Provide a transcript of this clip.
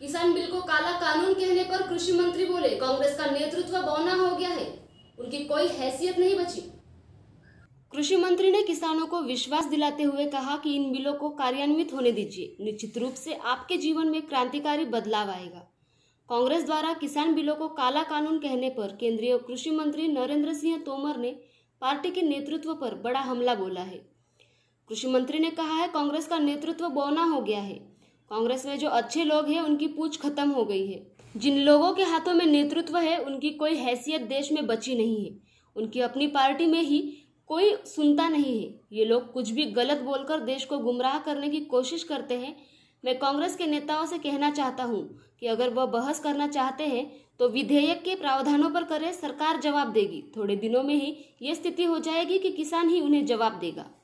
किसान बिल को काला कानून कहने पर कृषि मंत्री बोले कांग्रेस का नेतृत्व बौना हो गया है उनकी कोई हैसियत नहीं बची कृषि मंत्री ने किसानों को विश्वास दिलाते हुए कहा कि इन बिलों को कार्यान्वित होने दीजिए निश्चित रूप से आपके जीवन में क्रांतिकारी बदलाव आएगा कांग्रेस द्वारा किसान बिलों को काला कानून कहने पर केंद्रीय कृषि मंत्री नरेंद्र सिंह तोमर ने पार्टी के नेतृत्व पर बड़ा हमला बोला है कृषि मंत्री ने कहा है कांग्रेस का नेतृत्व बौना हो गया है कांग्रेस में जो अच्छे लोग हैं उनकी पूछ खत्म हो गई है जिन लोगों के हाथों में नेतृत्व है उनकी कोई हैसियत देश में बची नहीं है उनकी अपनी पार्टी में ही कोई सुनता नहीं है ये लोग कुछ भी गलत बोलकर देश को गुमराह करने की कोशिश करते हैं मैं कांग्रेस के नेताओं से कहना चाहता हूँ कि अगर वह बहस करना चाहते हैं तो विधेयक के प्रावधानों पर करें सरकार जवाब देगी थोड़े दिनों में ही ये स्थिति हो जाएगी कि किसान ही उन्हें जवाब देगा